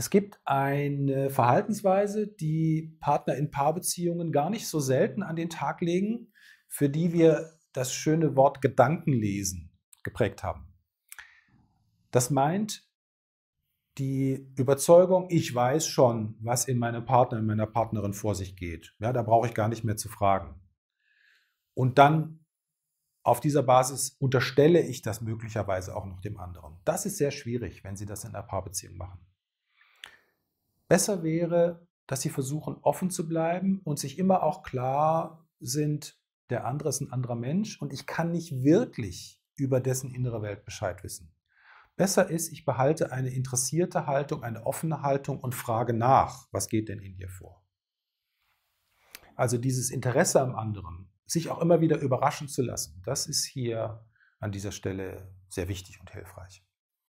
Es gibt eine Verhaltensweise, die Partner in Paarbeziehungen gar nicht so selten an den Tag legen, für die wir das schöne Wort Gedankenlesen geprägt haben. Das meint die Überzeugung, ich weiß schon, was in meinem Partner, in meiner Partnerin vor sich geht. Ja, da brauche ich gar nicht mehr zu fragen. Und dann auf dieser Basis unterstelle ich das möglicherweise auch noch dem anderen. Das ist sehr schwierig, wenn Sie das in einer Paarbeziehung machen. Besser wäre, dass sie versuchen, offen zu bleiben und sich immer auch klar sind, der andere ist ein anderer Mensch und ich kann nicht wirklich über dessen innere Welt Bescheid wissen. Besser ist, ich behalte eine interessierte Haltung, eine offene Haltung und frage nach, was geht denn in dir vor? Also dieses Interesse am anderen, sich auch immer wieder überraschen zu lassen, das ist hier an dieser Stelle sehr wichtig und hilfreich.